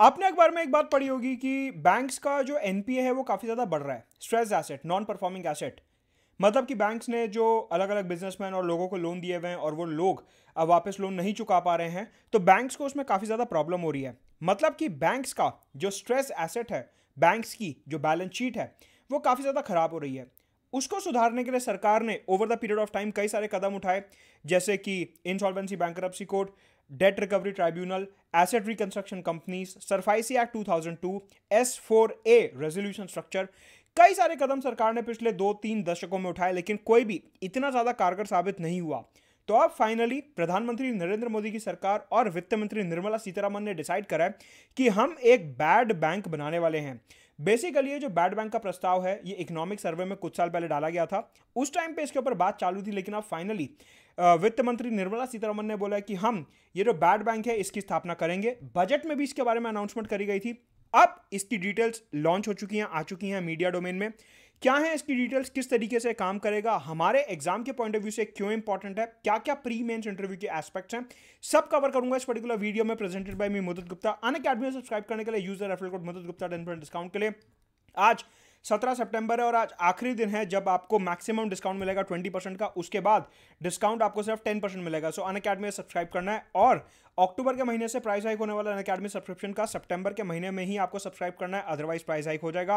आपने अखबार में एक बात पढ़ी होगी कि बैंक्स का जो एनपीए है वो काफ़ी ज़्यादा बढ़ रहा है stress asset non performing asset मतलब कि बैंक्स ने जो अलग अलग बिजनेसमैन और लोगों को लोन दिए हुए हैं और वो लोग अब वापस लोन नहीं चुका पा रहे हैं तो बैंक्स को उसमें काफ़ी ज़्यादा प्रॉब्लम हो रही है मतलब कि बैंक्स का जो स्ट्रेस एसेट है बैंक्स की जो बैलेंस शीट है वो काफ़ी ज़्यादा ख़राब हो रही है उसको सुधारने के लिए सरकार ने over the period of time कई सारे कदम उठाए जैसे कि insolvency bankruptcy code debt recovery tribunal asset reconstruction companies SARFAESI act 2002 S four A resolution structure कई सारे कदम सरकार ने पिछले दो तीन दशकों में उठाए लेकिन कोई भी इतना ज़्यादा कारगर साबित नहीं हुआ तो अब फाइनली प्रधानमंत्री नरेंद्र मोदी की सरकार और वित्त मंत्री निर्मला सीतारामन ने डिसाइड करा है कि हम एक बैड बैंक बनाने वाले हैं बेसिकली ये जो बैड बैंक का प्रस्ताव है ये इकोनॉमिक सर्वे में कुछ साल पहले डाला गया था उस टाइम पे इसके ऊपर बात चालू थी लेकिन अब फाइनली वित्त मंत्री निर्मला सीतारमन ने बोला कि हम ये जो बैड बैंक है इसकी स्थापना करेंगे बजट में भी इसके बारे में अनाउंसमेंट करी गई थी अब इसकी डिटेल्स लॉन्च हो चुकी हैं आ चुकी हैं मीडिया डोमेन में क्या है इसकी डिटेल्स किस तरीके से काम करेगा हमारे एग्जाम के पॉइंट ऑफ व्यू से क्यों इंपॉर्टेंट है क्या क्या प्री मेंस इंटरव्यू के एस्पेक्ट्स हैं सब कवर करूंगा इस पर्टिकुलर वीडियो में presented by me Mudit Gupta Unacademy में सब्सक्राइब करने के लिए यूजर रेफरल कोड मुदत गुप्ता टेन डिस्काउंट के लिए आज सत्रह सितंबर है और आज आखिरी दिन है जब आपको मैक्सिमम डिस्काउंट मिलेगा ट्वेंटी परसेंट का उसके बाद डिस्काउंट आपको सिर्फ टेन परसेंट मिलेगा सो अन अकेडमी सब्सक्राइब करना है और अक्टूबर के महीने से प्राइस हाइक होने वाला अन अकेडमी सब्सक्रिप्शन का सितंबर के महीने में ही आपको सब्सक्राइब करना है अदरवाइज प्राइस हाइक हो जाएगा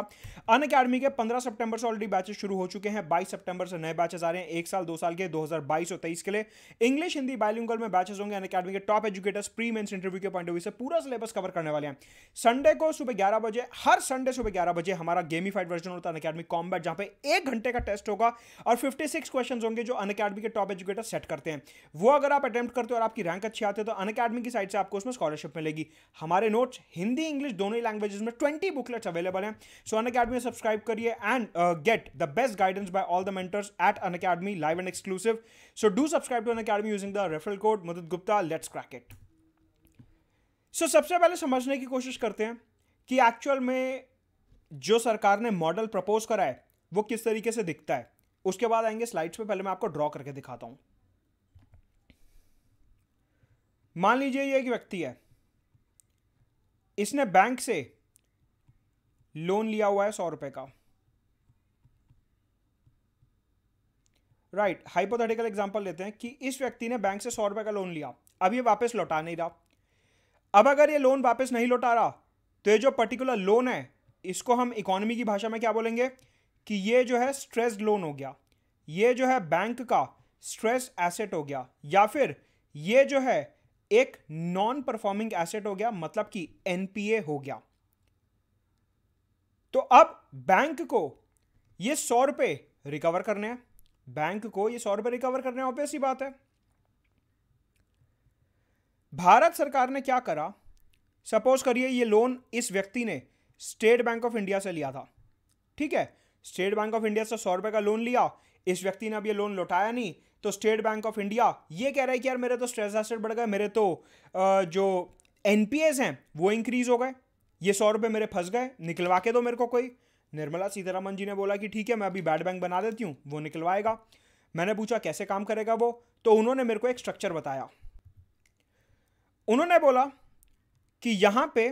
अन अकेडमी के 15 सितंबर से ऑलरेडी बैचेस शुरू हो चुके हैं 22 सितंबर से नए बैचेस आ रहे हैं एक साल दो साल के 2022 और तेईस के लिए इंग्लिश हिंदी बायलिंगल में बैचेस होंगे अन अकेडमी के top educators pre mains interview के पॉइंट ऑफ व्यू से पूरा सिलेबस कवर करने वाले हैं संडे को सुबह ग्यारह बजे हर संडे सुबह ग्यारह बजे हमारा गेमीफाइड वर्जन होता है अकेडमी कॉम्बैट जहाँ पे एक घंटे का टेस्ट होगा और फिफ्टी सिक्स क्वेश्चन होंगे जो अन अकेडमी के टॉप एजुकेटर सेट करते हैं वो अगर आप अटेम्प्ट करते हो और आपकी रैंक अच्छी आते हैं तो अन अकेडमी की साइड से आपको उसमें स्कॉलरशिप मिलेगी हमारे नोट्स हिंदी इंग्लिश दोनों ही लैंग्वेजेस में ट्वेंटी बुकलेट्स अवेलेबल हैं सो अन अकेडमी सब्सक्राइब करिए and get the best guidance by all the mentors at Unacademy live and exclusive so do subscribe to Unacademy using the referral code Mudit Gupta let's crack it so सबसे पहले समझने की कोशिश करते हैं कि actual में जो सरकार ने मॉडल प्रपोज करा है वो किस तरीके से दिखता है उसके बाद आएंगे स्लाइड्स पे पहले मैं आपको ड्रॉ करके दिखाता हूं मान लीजिए ये एक व्यक्ति है इसने बैंक से लोन लिया हुआ है सौ रुपए का राइट हाइपोथेटिकल एग्जांपल लेते हैं कि इस व्यक्ति ने बैंक से सौ रुपए का लोन लिया अब ये वापस लौटा नहीं रहा अब अगर ये लोन वापस नहीं लौटा रहा तो ये जो पर्टिकुलर लोन है इसको हम इकोनॉमी की भाषा में क्या बोलेंगे कि ये जो है स्ट्रेस लोन हो गया ये जो है बैंक का स्ट्रेस एसेट हो गया या फिर ये जो है एक नॉन परफॉर्मिंग एसेट हो गया मतलब कि एनपीए हो गया तो अब बैंक को ये सौ रुपए रिकवर करने हैं बैंक को ये सौ रुपए रिकवर करने हैं ऑब्वियस ही बात है भारत सरकार ने क्या करा सपोज करिए ये लोन इस व्यक्ति ने स्टेट बैंक ऑफ इंडिया से लिया था ठीक है स्टेट बैंक ऑफ इंडिया से सौ रुपए का लोन लिया इस व्यक्ति ने अब ये लोन लौटाया नहीं तो स्टेट बैंक ऑफ इंडिया ये कह रहा है कि यार तो मेरे तो स्ट्रेस एसेट बढ़ गए मेरे तो जो एन हैं वो इंक्रीज हो गए ये सौ रुपये मेरे फंस गए निकलवा के दो मेरे को कोई निर्मला सीतारामन जी ने बोला कि ठीक है मैं अभी बैड बैंक बना देती हूँ वो निकलवाएगा मैंने पूछा कैसे काम करेगा वो तो उन्होंने मेरे को एक स्ट्रक्चर बताया उन्होंने बोला कि यहां पे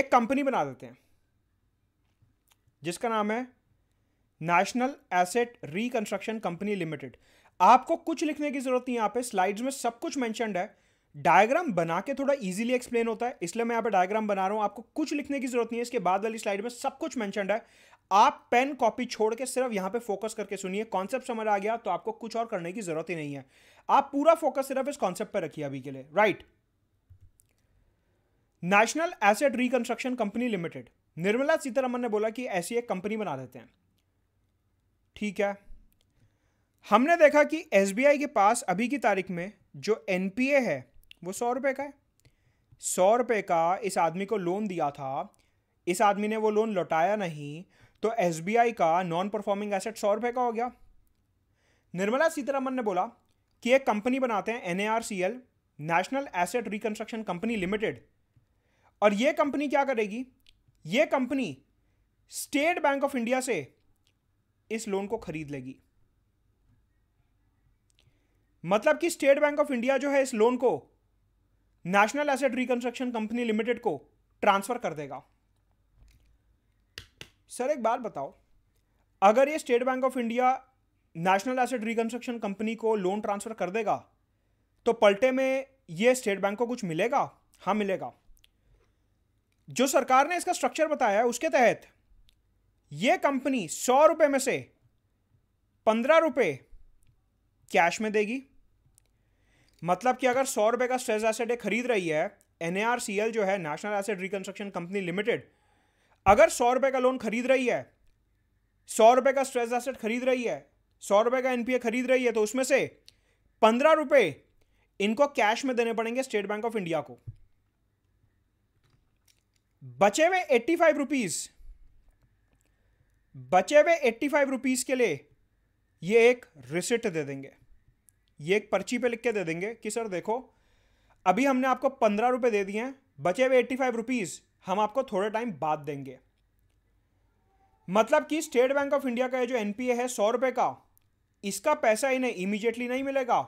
एक कंपनी बना देते हैं जिसका नाम है national asset reconstruction company limited आपको कुछ लिखने की जरूरत नहीं यहाँ पे स्लाइड्स में सब कुछ मैंशनड है डायग्राम बना के थोड़ा इजीली एक्सप्लेन होता है इसलिए मैं यहाँ पे डायग्राम बना रहा हूँ आपको कुछ लिखने की जरूरत नहीं है इसके बाद वाली स्लाइड में सब कुछ मैंशनड है आप पेन कॉपी छोड़ के सिर्फ यहाँ पे फोकस करके सुनिए कॉन्सेप्ट समझ आ गया तो आपको कुछ और करने की जरूरत ही नहीं है आप पूरा फोकस सिर्फ इस कॉन्सेप्ट पर रखिए अभी के लिए right national asset reconstruction company limited Nirmala Sitharaman ने बोला कि ऐसी एक कंपनी बना देते हैं ठीक है हमने देखा कि एस के पास अभी की तारीख में जो एन है वो सौ रुपये का है सौ रुपये का इस आदमी को लोन दिया था इस आदमी ने वो लोन लौटाया नहीं तो एस का नॉन परफॉर्मिंग एसेट सौ रुपये का हो गया निर्मला सीतारमन ने बोला कि एक कंपनी बनाते हैं N national asset reconstruction company limited और ये कंपनी क्या करेगी ये company State Bank of India से इस लोन को खरीद लेगी मतलब कि स्टेट बैंक ऑफ इंडिया जो है इस लोन को national asset reconstruction company limited को ट्रांसफर कर देगा सर एक बात बताओ अगर ये State Bank of India national asset reconstruction company को लोन ट्रांसफर कर देगा तो पलटे में ये स्टेट बैंक को कुछ मिलेगा हाँ मिलेगा जो सरकार ने इसका स्ट्रक्चर बताया है उसके तहत ये कंपनी सौ रुपये में से पंद्रह रुपये कैश में देगी मतलब कि अगर सौ रुपये का स्ट्रेस एसेट खरीद रही है एन जो है national asset reconstruction company limited अगर सौ रुपये का लोन खरीद रही है सौ रुपये का स्ट्रेस एसेट खरीद रही है सौ रुपये का एनपीए खरीद रही है तो उसमें से पंद्रह रुपये इनको कैश में देने पड़ेंगे स्टेट बैंक ऑफ इंडिया को बचे हुए एट्टी फाइव रुपीज़ बचे हुए एट्टी फाइव रुपीज़ के लिए ये एक रिसिट दे देंगे ये एक पर्ची पे लिख के दे देंगे कि सर देखो अभी हमने आपको पंद्रह रुपये दे दिए हैं बचे हुए एट्टी फाइव रुपीज़ हम आपको थोड़े टाइम बाद देंगे मतलब कि स्टेट बैंक ऑफ इंडिया का ये जो एनपीए है सौ रुपये का इसका पैसा इन्हें इमीजिएटली नहीं मिलेगा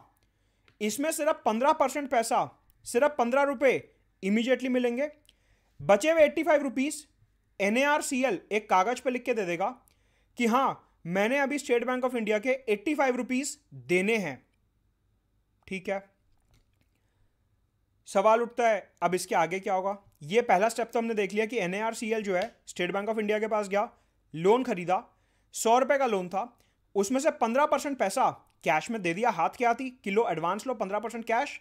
इसमें सिर्फ पंद्रह परसेंट पैसा सिर्फ पंद्रह रुपये इमीजिएटली मिलेंगे बचे हुए एट्टी फाइव रुपीज़ एन एक कागज़ पर लिख के दे देगा कि हाँ मैंने अभी स्टेट बैंक ऑफ इंडिया के एट्टी फाइव रुपीज़ देने हैं ठीक है सवाल उठता है अब इसके आगे क्या होगा ये पहला स्टेप तो हमने देख लिया कि एन जो है स्टेट बैंक ऑफ इंडिया के पास गया लोन खरीदा सौ रुपए का लोन था उसमें से पंद्रह परसेंट पैसा कैश में दे दिया हाथ के थी कि लो एडवांस लो पंद्रह परसेंट कैश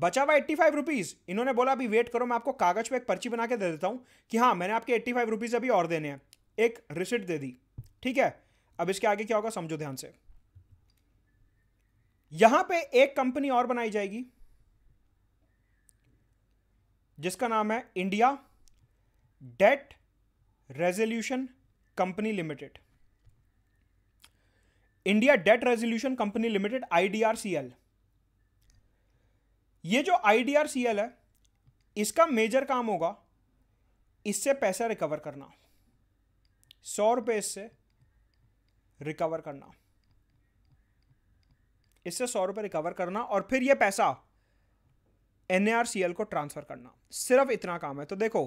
बचा हुआ एट्टी फाइव रुपीज़ इन्होंने बोला अभी वेट करो मैं आपको कागज़ पे एक पर्ची बना के दे देता हूँ कि हाँ मैंने आपके एट्टी फाइव रुपीज़ अभी और देने हैं एक रिसिट दे दी ठीक है अब इसके आगे क्या होगा समझो ध्यान से यहां पे एक कंपनी और बनाई जाएगी जिसका नाम है India debt resolution company limited India debt resolution company limited IDRCL ये जो आई है इसका मेजर काम होगा इससे पैसा रिकवर करना सौ रुपये इससे रिकवर करना इससे सौ रुपये रिकवर करना और फिर ये पैसा एन को ट्रांसफ़र करना सिर्फ इतना काम है तो देखो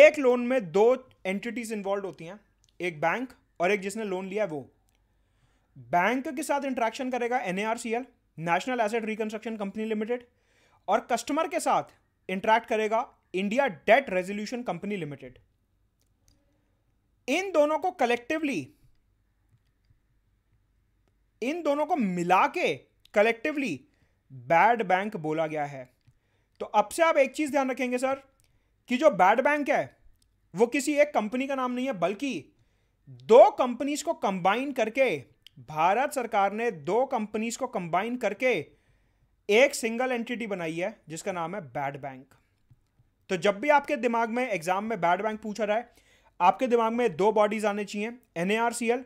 एक लोन में दो एंटिटीज़ इन्वॉल्व होती हैं एक बैंक और एक जिसने लोन लिया है वो बैंक के साथ इंट्रैक्शन करेगा N national asset reconstruction company limited और कस्टमर के साथ इंटरेक्ट करेगा India debt resolution company limited इन दोनों को कलेक्टिवली इन दोनों को मिला के कलेक्टिवली बैड बैंक बोला गया है तो अब से आप एक चीज ध्यान रखेंगे सर कि जो बैड बैंक है वो किसी एक कंपनी का नाम नहीं है बल्कि दो कंपनीज को कंबाइन करके भारत सरकार ने दो कंपनीज को कंबाइन करके एक सिंगल एंटिटी बनाई है जिसका नाम है बैड बैंक तो जब भी आपके दिमाग में एग्जाम में बैड बैंक पूछा रहा है आपके दिमाग में दो बॉडीज आने चाहिए N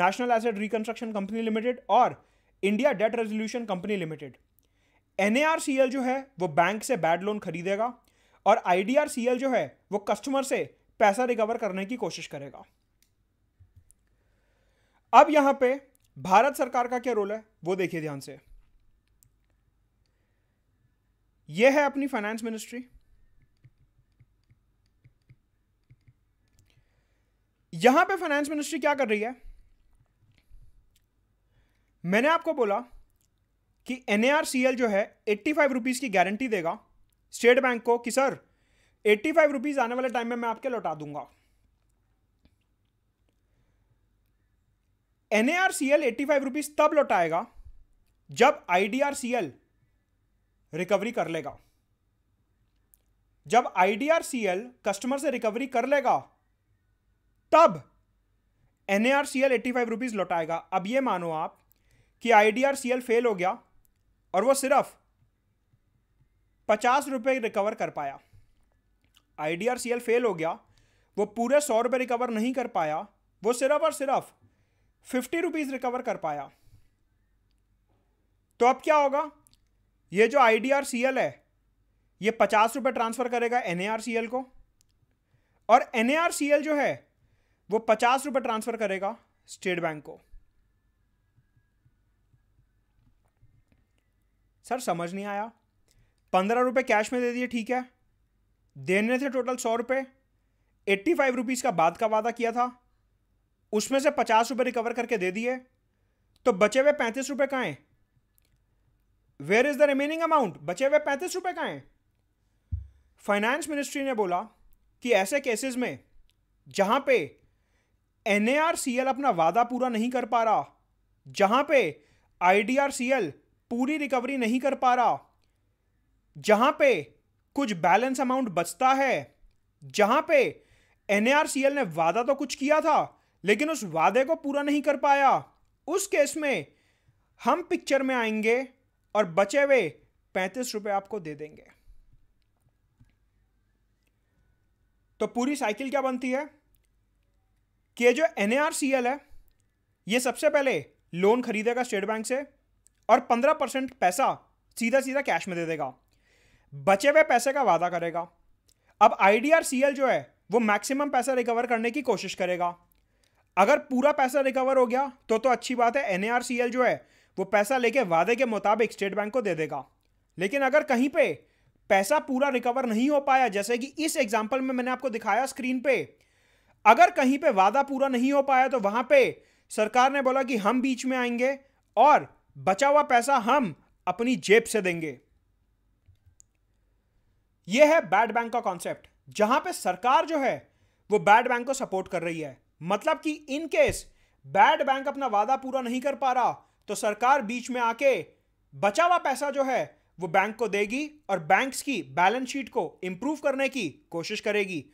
national asset reconstruction company limited और India debt resolution company limited N जो है वो बैंक से बैड लोन खरीदेगा और आई जो है वो कस्टमर से पैसा रिकवर करने की कोशिश करेगा अब यहां पे भारत सरकार का क्या रोल है वो देखिए ध्यान से ये है अपनी फाइनेंस मिनिस्ट्री यहां पे फाइनेंस मिनिस्ट्री क्या कर रही है मैंने आपको बोला कि एनएआरसीएल जो है एट्टी फाइव रुपीज़ की गारंटी देगा स्टेट बैंक को कि सर एट्टी फाइव रुपीज़ आने वाले टाइम में मैं आपके लौटा दूंगा N A R C L eighty five rupees तब लौटाएगा जब I D R C L recovery कर लेगा जब I D R C L customer से रिकवरी कर लेगा तब N A R C L eighty five rupees लौटाएगा अब ये मानो आप कि I D R C L fail हो गया और वो सिर्फ पचास रुपये रिकवर कर पाया I D R C L fail हो गया वो पूरे सौ रुपये रिकवर नहीं कर पाया वो सिर्फ और सिर्फ फिफ्टी रुपीज़ रिकवर कर पाया तो अब क्या होगा ये जो I D R C L है ये पचास रुपये ट्रांसफ़र करेगा N A R C L को और एनएआरसीएल आर सी एल जो है वो पचास रुपये ट्रांसफ़र करेगा स्टेट बैंक को सर समझ नहीं आया पंद्रह रुपये कैश में दे दिए ठीक है देने थे टोटल सौ रुपये एट्टी फाइव रुपीज़ का बाद का वादा किया था उसमें से पचास रुपये रिकवर करके दे दिए तो बचे हुए पैंतीस रुपये कहा हैं where is the remaining amount बचे हुए पैंतीस रुपये कहा हैं फाइनेंस मिनिस्ट्री ने बोला कि ऐसे केसेस में जहां पे एन अपना वादा पूरा नहीं कर पा रहा जहां पे आई पूरी रिकवरी नहीं कर पा रहा जहां पे कुछ बैलेंस अमाउंट बचता है जहां पे एन ने वादा तो कुछ किया था लेकिन उस वादे को पूरा नहीं कर पाया उस केस में हम पिक्चर में आएंगे और बचे हुए पैंतीस रुपए आपको दे देंगे तो पूरी साइकिल क्या बनती है कि जो एन है ये सबसे पहले लोन खरीदेगा स्टेट बैंक से और पंद्रह परसेंट पैसा सीधा सीधा कैश में दे देगा बचे हुए पैसे का वादा करेगा अब आईडीआरसीएल जो है वो मैक्सिमम पैसा रिकवर करने की कोशिश करेगा अगर पूरा पैसा रिकवर हो गया तो तो अच्छी बात है एन जो है वो पैसा लेके वादे के मुताबिक स्टेट बैंक को दे देगा लेकिन अगर कहीं पे पैसा पूरा रिकवर नहीं हो पाया जैसे कि इस एग्जाम्पल में मैंने आपको दिखाया स्क्रीन पे अगर कहीं पे वादा पूरा नहीं हो पाया तो वहां पे सरकार ने बोला कि हम बीच में आएंगे और बचा हुआ पैसा हम अपनी जेब से देंगे यह है बैड बैंक का कॉन्सेप्ट जहां पे सरकार जो है वो बैड बैंक को सपोर्ट कर रही है मतलब कि इन केस बैड बैंक अपना वादा पूरा नहीं कर पा रहा तो सरकार बीच में आके बचा हुआ पैसा जो है वो बैंक को देगी और बैंक्स की बैलेंस शीट को इंप्रूव करने की कोशिश करेगी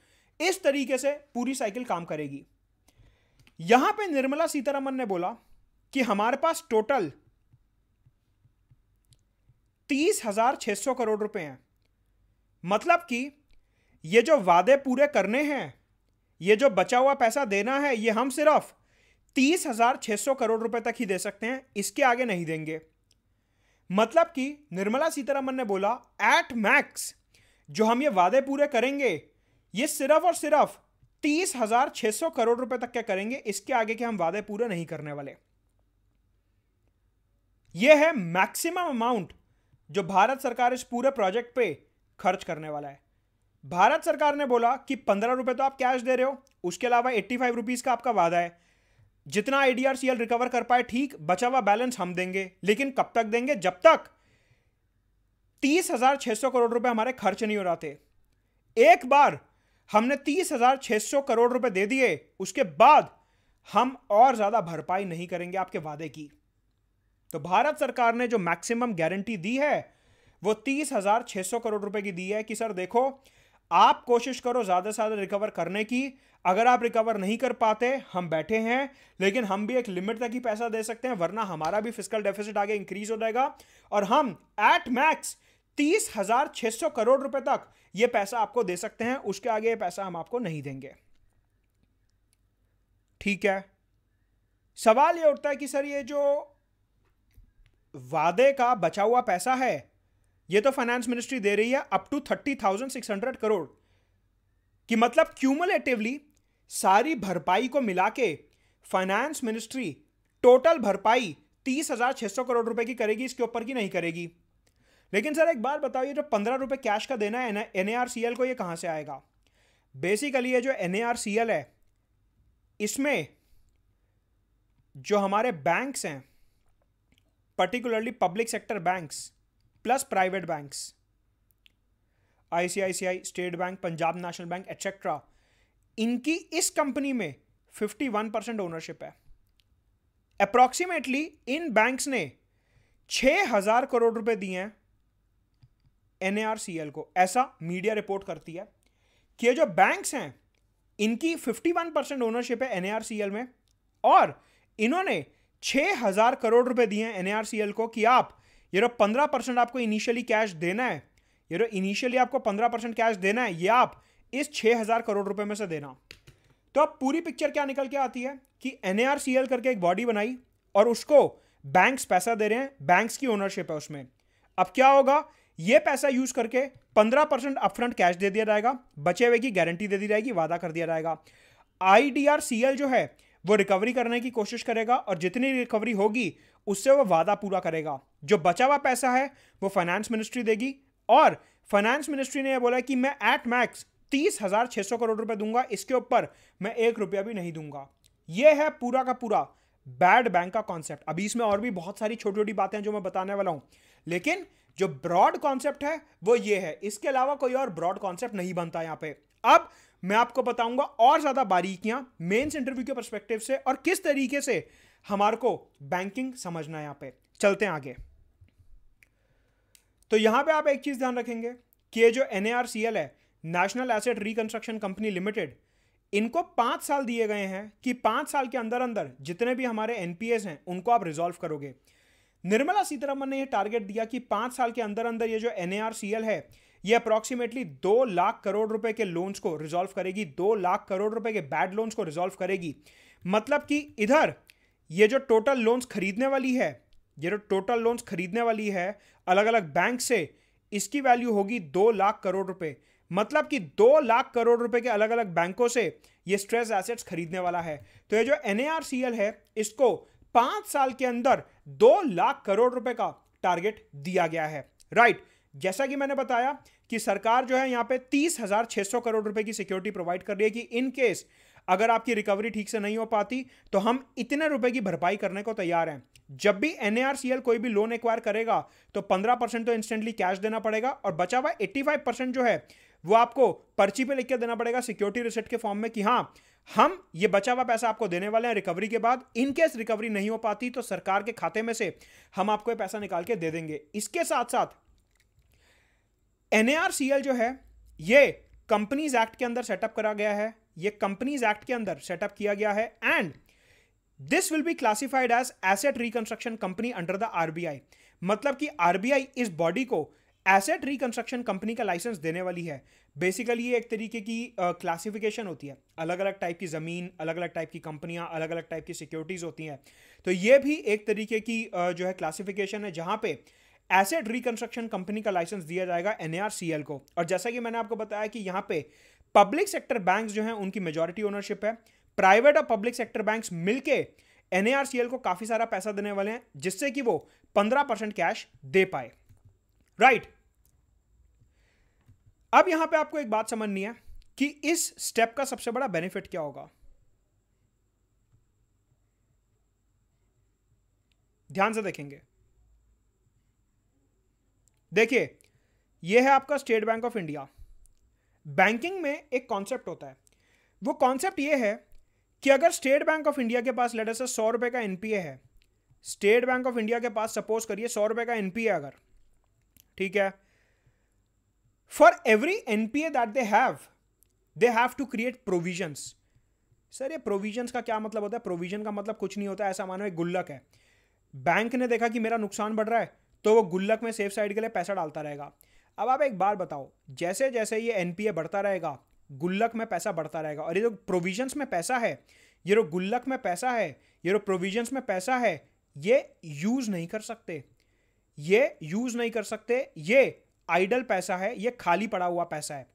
इस तरीके से पूरी साइकिल काम करेगी यहां पे निर्मला सीतारमन ने बोला कि हमारे पास टोटल तीस हजार छह सौ करोड़ रुपए हैं मतलब कि ये जो वादे पूरे करने हैं ये जो बचा हुआ पैसा देना है ये हम सिर्फ तीस हजार छह सौ करोड़ रुपए तक ही दे सकते हैं इसके आगे नहीं देंगे मतलब कि निर्मला सीतारामन ने बोला एट मैक्स जो हम ये वादे पूरे करेंगे ये सिर्फ और सिर्फ तीस हजार छह सौ करोड़ रुपए तक के करेंगे इसके आगे के हम वादे पूरे नहीं करने वाले यह है मैक्सिमम अमाउंट जो भारत सरकार इस पूरे प्रोजेक्ट पे खर्च करने वाला है भारत सरकार ने बोला कि पंद्रह रुपए तो आप कैश दे रहे हो उसके अलावा एट्टी फाइव रुपीज़ का आपका वादा है जितना आई रिकवर कर पाए ठीक बचा हुआ बैलेंस हम देंगे लेकिन कब तक देंगे जब तक तीस हजार छह सौ करोड़ रुपए हमारे खर्च नहीं हो रहे थे एक बार हमने तीस हजार छह सौ करोड़ रुपए दे दिए उसके बाद हम और ज़्यादा भरपाई नहीं करेंगे आपके वादे की तो भारत सरकार ने जो मैक्सिमम गारंटी दी है वो तीस हजार छह सौ करोड़ रुपए की दी है कि सर देखो आप कोशिश करो ज़्यादा से ज़्यादा रिकवर करने की अगर आप रिकवर नहीं कर पाते हम बैठे हैं लेकिन हम भी एक लिमिट तक ही पैसा दे सकते हैं वरना हमारा भी फिजिकल डेफिसिट आगे इंक्रीज हो जाएगा और हम एट मैक्स तीस हजार छः सौ करोड़ रुपए तक ये पैसा आपको दे सकते हैं उसके आगे ये पैसा हम आपको नहीं देंगे ठीक है सवाल ये उठता है कि सर ये जो वादे का बचा हुआ पैसा है ये तो फाइनेंस मिनिस्ट्री दे रही है up to thirty thousand six hundred crore कि मतलब क्यूमुलेटिवली सारी भरपाई को मिला के फाइनेंस मिनिस्ट्री टोटल भरपाई तीस हजार छह सौ करोड़ रुपए की करेगी इसके ऊपर की नहीं करेगी लेकिन सर एक बात बताओ ये जो पंद्रह रुपए कैश का देना है ना एन को ये कहां से आएगा बेसिकली ये जो N A R C L है इसमें जो हमारे बैंक्स हैं particularly public sector banks plus private bank ICICI State Bank Punjab National Bank etcetera इनकी इस कंपनी में 51 परसेंट ओनरशिप है अप्रॉक्सीमेटली इन बैंक्स ने 6000 करोड़ रुपए दिए हैं एन को ऐसा मीडिया रिपोर्ट करती है कि ये जो बैंक्स हैं इनकी 51 परसेंट ओनरशिप है एनएआरसीएल में और इन्होंने 6000 करोड़ रुपए दिए हैं एनएआरसीएल को कि आप ये रो पंद्रह परसेंट आपको इनिशियली कैश देना है ये रो इनिशियली आपको पंद्रह परसेंट कैश देना है ये आप इस छः हज़ार करोड़ रुपए में से देना तो अब पूरी पिक्चर क्या निकल के आती है कि एन करके एक बॉडी बनाई और उसको बैंक्स पैसा दे रहे हैं बैंक्स की ओनरशिप है उसमें अब क्या होगा ये पैसा यूज करके पंद्रह परसेंट अपफ्रंट कैश दे दिया जाएगा बचे हुए की गारंटी दे दी जाएगी वादा कर दिया जाएगा आई जो है वो रिकवरी करने की कोशिश करेगा और जितनी रिकवरी होगी उससे वो वादा पूरा करेगा जो बचा हुआ पैसा है वो फाइनेंस मिनिस्ट्री देगी और फाइनेंस मिनिस्ट्री ने यह बोला कि मैं एट मैक्स तीस हज़ार छह सौ करोड़ रुपए दूंगा इसके ऊपर मैं एक रुपया भी नहीं दूंगा ये है पूरा का पूरा बैड बैंक का कॉन्सेप्ट अभी इसमें और भी बहुत सारी छोटी छोटी बातें जो मैं बताने वाला हूं लेकिन जो ब्रॉड कॉन्सेप्ट है वो ये है इसके अलावा कोई और ब्रॉड कॉन्सेप्ट नहीं बनता यहां पे अब मैं आपको बताऊंगा और ज़्यादा बारीकियां मेन्स इंटरव्यू के परस्पेक्टिव से और किस तरीके से हमारे को बैंकिंग समझना है यहाँ पे चलते हैं आगे तो यहां पे आप एक चीज़ ध्यान रखेंगे कि ये जो एन है national asset reconstruction company limited इनको पांच साल दिए गए हैं कि पांच साल के अंदर अंदर जितने भी हमारे एनपीएस हैं उनको आप रिजोल्व करोगे निर्मला सीतारमन ने यह टारगेट दिया कि पांच साल के अंदर अंदर ये जो एन है ये अप्रॉक्सीमेटली दो लाख करोड़ रुपए के लोन्स को रिजोल्व करेगी दो लाख करोड़ रुपए के बैड लोन्स को रिजोल्व करेगी मतलब कि इधर ये जो टोटल लोन्स खरीदने वाली है ये जो टोटल लोन्स खरीदने वाली है अलग अलग बैंक से इसकी वैल्यू होगी दो लाख करोड़ रुपए मतलब कि दो लाख करोड़ रुपए के अलग अलग बैंकों से ये स्ट्रेस एसेट्स खरीदने वाला है तो ये जो एन है इसको पाँच साल के अंदर दो लाख करोड़ रुपए का टारगेट दिया गया है राइट जैसा कि मैंने बताया कि सरकार जो है यहाँ पे तीस हजार छः सौ करोड़ रुपए की सिक्योरिटी प्रोवाइड कर रही है कि इन केस अगर आपकी रिकवरी ठीक से नहीं हो पाती तो हम इतने रुपए की भरपाई करने को तैयार हैं जब भी एन कोई भी लोन एक्वायर करेगा तो 15 परसेंट तो इंस्टेंटली कैश देना पड़ेगा और बचा हुआ 85 परसेंट जो है वो आपको पर्ची पे लिख के देना पड़ेगा सिक्योरिटी रिसेट के फॉर्म में कि हाँ हम ये बचा हुआ पैसा आपको देने वाले हैं रिकवरी के बाद इन केस रिकवरी नहीं हो पाती तो सरकार के खाते में से हम आपको ये पैसा निकाल के दे देंगे इसके साथ साथ एन जो है ये कंपनीज एक्ट के अंदर सेटअप करा गया है ये कंपनीज एक्ट के अंदर सेटअप किया गया है and this will be classified as asset reconstruction company under the RBI मतलब कि आरबीआई इस बॉडी को एसेट रिकंस्ट्रक्शन कंपनी का लाइसेंस देने वाली है बेसिकली ये एक तरीके की क्लासिफिकेशन uh, होती है अलग अलग टाइप की ज़मीन अलग अलग टाइप की कंपनियां अलग अलग टाइप की सिक्योरिटीज़ होती हैं तो ये भी एक तरीके की uh, जो है क्लासिफिकेशन है जहां पे एसेट रिकंस्ट्रक्शन कंपनी का लाइसेंस दिया जाएगा एनएआरसीएल को और जैसा कि मैंने आपको बताया कि यहाँ पे पब्लिक सेक्टर बैंक्स जो हैं उनकी मेजोरिटी ओनरशिप है प्राइवेट और पब्लिक सेक्टर बैंक्स मिलके एनएआरसीएल को काफ़ी सारा पैसा देने वाले हैं जिससे कि वो 15 परसेंट कैश दे पाए राइट अब यहां पे आपको एक बात समझनी है कि इस स्टेप का सबसे बड़ा बेनिफिट क्या होगा ध्यान से देखेंगे देखिए यह है आपका State Bank of India banking में एक कॉन्सेप्ट होता है वो कॉन्सेप्ट ये है कि अगर स्टेट बैंक ऑफ इंडिया के पास लेटर से सौ रुपये का एनपीए है स्टेट बैंक ऑफ इंडिया के पास सपोज करिए सौ रुपये का एनपीए अगर ठीक है for every NPA that they have they have to create provisions sir ये प्रोविजंस का क्या मतलब होता है प्रोविजन का मतलब कुछ नहीं होता ऐसा मानो एक गुल्लक है बैंक ने देखा कि मेरा नुकसान बढ़ रहा है तो वो गुल्लक में सेफ साइड के लिए पैसा डालता रहेगा अब आप एक बार बताओ जैसे जैसे ये एन बढ़ता रहेगा गुल्लक में पैसा बढ़ता रहेगा और ये जो प्रोविजंस में पैसा है ये जो गुल्लक में पैसा है ये जो प्रोविजंस में पैसा है ये यूज़ नहीं कर सकते ये यूज़ नहीं कर सकते ये आइडल पैसा है ये खाली पड़ा हुआ पैसा है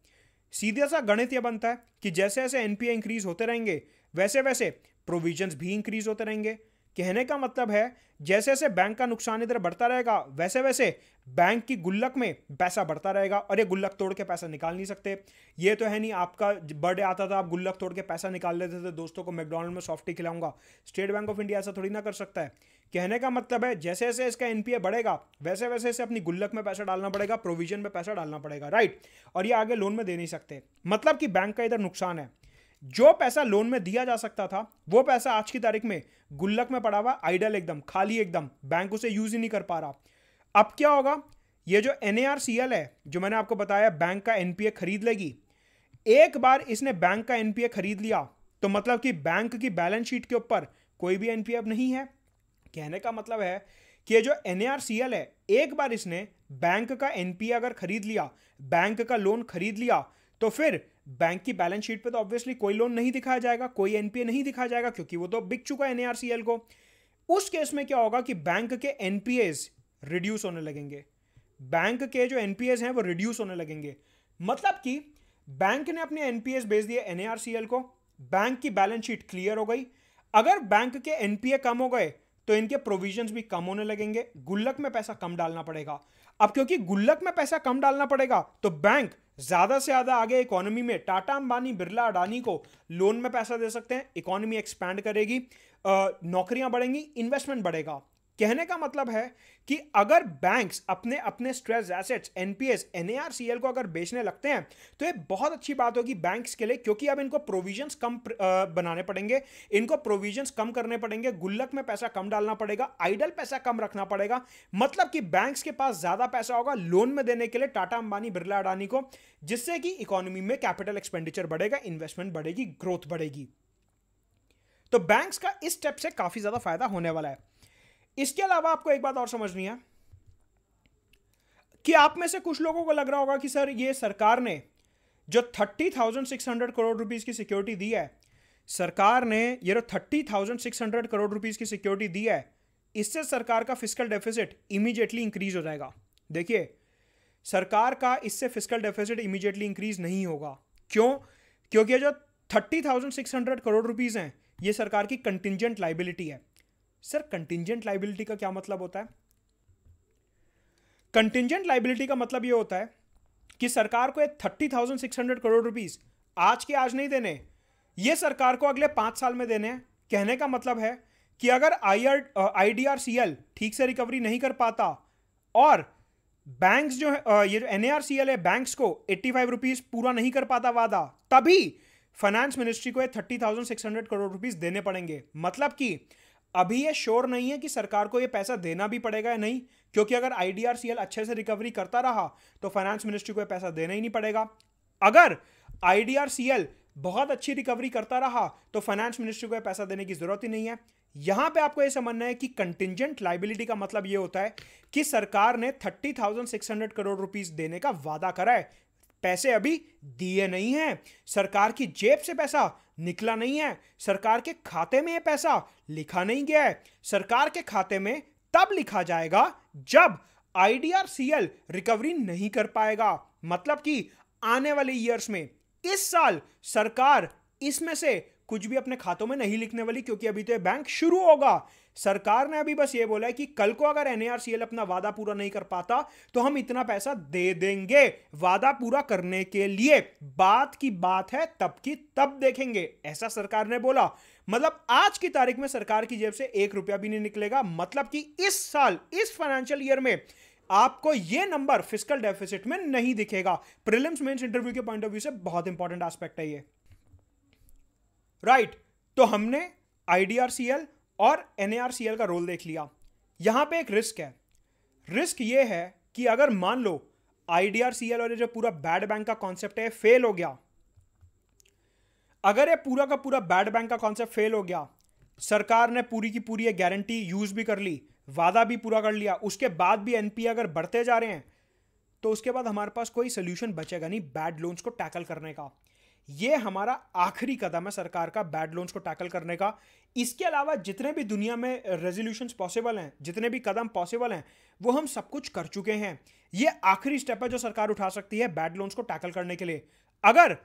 सीधा सा गणित यह बनता है कि जैसे जैसे एनपीए इंक्रीज होते रहेंगे वैसे वैसे प्रोविजंस भी इंक्रीज होते रहेंगे कहने का मतलब है जैसे जैसे बैंक का नुकसान इधर बढ़ता रहेगा वैसे वैसे बैंक की गुल्लक में पैसा बढ़ता रहेगा और ये गुल्लक तोड़ के पैसा निकाल नहीं सकते ये तो है नहीं आपका बर्थडे आता था आप गुल्लक तोड़ के पैसा निकाल लेते थे दोस्तों को मैकडोनल्ड में सॉफ्टी खिलाऊंगा स्टेट बैंक ऑफ इंडिया ऐसा थोड़ी ना कर सकता है कहने का मतलब है जैसे जैसे इसका एनपीए बढ़ेगा वैसे वैसे इसे अपनी गुल्लक में पैसा डालना पड़ेगा प्रोविजन में पैसा डालना पड़ेगा राइट और ये आगे लोन में दे नहीं सकते मतलब कि बैंक का इधर नुकसान है जो पैसा लोन में दिया जा सकता था वो पैसा आज की तारीख में गुल्लक में पड़ा हुआ आइडल एकदम खाली एकदम बैंक उसे यूज ही नहीं कर पा रहा अब क्या होगा ये जो एन है जो मैंने आपको बताया बैंक का एनपीए खरीद लेगी एक बार इसने बैंक का एनपीए खरीद लिया तो मतलब कि बैंक की बैलेंस शीट के ऊपर कोई भी एनपीए अब नहीं है कहने का मतलब है कि ये जो एन है एक बार इसने बैंक का एनपीए अगर खरीद लिया बैंक का लोन खरीद लिया तो फिर बैंक की बैलेंस शीट पे तो ऑब्वियसली कोई लोन नहीं दिखाया जाएगा कोई एनपीए नहीं दिखाया जाएगा क्योंकि वो तो बिक चुका है एनआरसीएल को उस केस में क्या होगा कि बैंक के एनपीएस रिड्यूस होने लगेंगे बैंक के जो एनपीएस हैं वो रिड्यूस होने लगेंगे मतलब कि बैंक ने अपने एनपीएस बेच दिए एनआरसीएल को बैंक की बैलेंस शीट क्लियर हो गई अगर बैंक के एनपीए कम हो गए तो इनके प्रोविजंस भी कम होने लगेंगे गुल्लक में पैसा कम डालना पड़ेगा अब क्योंकि गुल्लक में पैसा कम डालना पड़ेगा तो बैंक ज़्यादा से ज़्यादा आगे इकोनॉमी में टाटा अंबानी बिरला अडानी को लोन में पैसा दे सकते हैं इकोनॉमी एक्सपैंड करेगी नौकरियां बढ़ेंगी इन्वेस्टमेंट बढ़ेगा कहने का मतलब है कि अगर बैंक्स अपने अपने स्ट्रेस एसेट्स एनपीएस एनएआरसीएल को अगर बेचने लगते हैं तो ये बहुत अच्छी बात होगी बैंक्स के लिए क्योंकि अब इनको प्रोविजंस कम बनाने पड़ेंगे इनको प्रोविजंस कम करने पड़ेंगे गुल्लक में पैसा कम डालना पड़ेगा आइडल पैसा कम रखना पड़ेगा मतलब कि बैंक्स के पास ज़्यादा पैसा होगा लोन में देने के लिए टाटा अंबानी बिरला अडानी को जिससे कि इकोनॉमी में कैपिटल एक्सपेंडिचर बढ़ेगा इन्वेस्टमेंट बढ़ेगी ग्रोथ बढ़ेगी तो बैंक्स का इस स्टेप से काफ़ी ज़्यादा फायदा होने वाला है इसके अलावा आपको एक बात और समझनी है कि आप में से कुछ लोगों को लग रहा होगा कि सर ये सरकार ने जो thirty thousand six hundred crore rupees की सिक्योरिटी दी है सरकार ने ये जो thirty thousand six hundred crore rupees की सिक्योरिटी दी है इससे सरकार का फिजिकल डेफिसिट इमीजिएटली इंक्रीज हो जाएगा देखिए सरकार का इससे फिजिकल डेफिसिट इमीजिएटली इंक्रीज नहीं होगा क्यों क्योंकि जो thirty thousand six hundred crore rupees हैं ये सरकार की कंटिजेंट लाइबिलिटी है सर कंटिजेंट लाइबिलिटी का क्या मतलब होता है कंटिजेंट लाइबिलिटी का मतलब यह होता है कि सरकार को thirty thousand six hundred crore rupees आज के आज नहीं देने ये सरकार को अगले पांच साल में देने कहने का मतलब है कि अगर I R D R C L ठीक से रिकवरी नहीं कर पाता और बैंक्स जो है ये जो एन है बैंक्स को एट्टी फाइव रुपीज़ पूरा नहीं कर पाता वादा तभी फाइनेंस मिनिस्ट्री को thirty thousand six hundred crore rupees देने पड़ेंगे मतलब कि अभी ये श्योर नहीं है कि सरकार को ये पैसा देना भी पड़ेगा या नहीं क्योंकि अगर आई अच्छे से रिकवरी करता रहा तो फाइनेंस मिनिस्ट्री को यह पैसा देना ही नहीं पड़ेगा अगर आईडीआरसीएल बहुत अच्छी रिकवरी करता रहा तो फाइनेंस मिनिस्ट्री को पैसा देने की जरूरत ही नहीं है यहां पे आपको यह समझना है कि कंटिजेंट लाइबिलिटी का मतलब यह होता है कि सरकार ने thirty thousand six hundred crore rupees देने का वादा करा है पैसे अभी दिए नहीं हैं सरकार की जेब से पैसा निकला नहीं है सरकार के खाते में ये पैसा लिखा नहीं गया है सरकार के खाते में तब लिखा जाएगा जब आईडीआरसीएल रिकवरी नहीं कर पाएगा मतलब कि आने वाले ईयर्स में इस साल सरकार इसमें से कुछ भी अपने खातों में नहीं लिखने वाली क्योंकि अभी तो ये बैंक शुरू होगा सरकार ने अभी बस ये बोला है कि कल को अगर एनएआरसीएल अपना वादा पूरा नहीं कर पाता तो हम इतना पैसा दे देंगे वादा पूरा करने के लिए बात की बात है तब की तब देखेंगे ऐसा सरकार ने बोला मतलब आज की तारीख में सरकार की जेब से एक रुपया भी नहीं निकलेगा मतलब कि इस साल इस फाइनेंशियल ईयर में आपको यह नंबर फिजिकल डेफिसिट में नहीं दिखेगा प्रिलिम्स मेंस इंटरव्यू के पॉइंट ऑफ व्यू से बहुत इंपॉर्टेंट एस्पेक्ट है ये राइट right, तो हमने आई और एन का रोल देख लिया यहां पे एक रिस्क है रिस्क ये है कि अगर मान लो आई और ये जो पूरा बैड बैंक का कॉन्सेप्ट है फेल हो गया अगर ये पूरा का पूरा बैड बैंक का कॉन्सेप्ट फेल हो गया सरकार ने पूरी की पूरी ये गारंटी यूज भी कर ली वादा भी पूरा कर लिया उसके बाद भी एनपीए अगर बढ़ते जा रहे हैं तो उसके बाद हमारे पास कोई सोल्यूशन बचेगा नहीं बैड लोन्स को टैकल करने का ये हमारा आखिरी कदम है सरकार का बैड लोन्स को टैकल करने का इसके अलावा जितने भी दुनिया में रेजोल्यूशन पॉसिबल हैं जितने भी कदम पॉसिबल हैं वो हम सब कुछ कर चुके हैं ये आखिरी स्टेप है जो सरकार उठा सकती है बैड लोन्स को टैकल करने के लिए अगर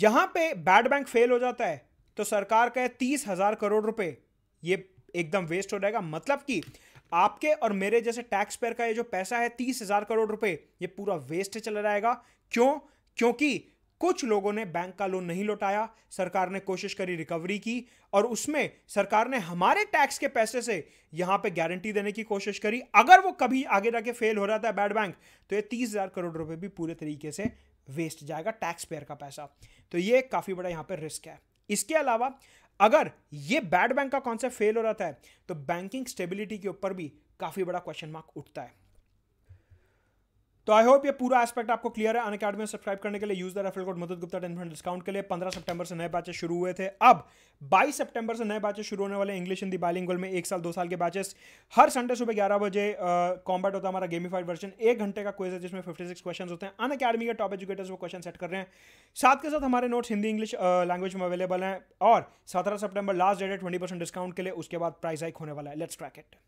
यहां पे बैड बैंक फेल हो जाता है तो सरकार का तीस हजार करोड़ रुपए ये एकदम वेस्ट हो जाएगा मतलब कि आपके और मेरे जैसे टैक्स पेयर का ये जो पैसा है तीस हजार करोड़ रुपए ये पूरा वेस्ट चला जाएगा क्यों क्योंकि कुछ लोगों ने बैंक का लोन नहीं लौटाया सरकार ने कोशिश करी रिकवरी की और उसमें सरकार ने हमारे टैक्स के पैसे से यहां पे गारंटी देने की कोशिश करी अगर वो कभी आगे जाके फेल हो रहा था बैड बैंक तो ये तीस हजार करोड़ रुपए भी पूरे तरीके से वेस्ट जाएगा टैक्स पेयर का पैसा तो ये काफ़ी बड़ा यहाँ पर रिस्क है इसके अलावा अगर ये बैड बैंक का कॉन्सेप्ट फेल हो रहा है तो बैंकिंग स्टेबिलिटी के ऊपर भी काफ़ी बड़ा क्वेश्चन मार्क उठता है तो आई होप ये पूरा एस्पेक्ट आपको क्लियर है अन अकेडमी में सब्सक्राइब करने के लिए use the referral code Mudit Gupta ten percent discount के लिए पंद्रह सितंबर से नए बैचेस शुरू हुए थे अब बाईस सितंबर से नए बैचेस शुरू होने वाले इंग्लिश हिंदी बाइलिंगुअल में एक साल दो साल के बैचेस हर संडे सुबह ग्यारह बजे कॉम्बैट होता है हमारा गेमीफाइड वर्जन एक घंटे का क्वेज है जिसमें फिफ्टी सिक्स क्वेश्चन होते हैं अन अकेडमी के टॉप एजुकेटर्स वो क्वेश्चन सेट कर रहे हैं साथ के साथ हमारे नोट्स हिंदी इंग्लिश लैंग्वेज में अवेलेबल हैं और सत्रह सेप्टेबर लास्ट डेट है ट्वेंटी परसेंट डिस्काउंट के लिए उसके बाद प्राइस हाइक होने वाला है लेट्स ट्रैक इट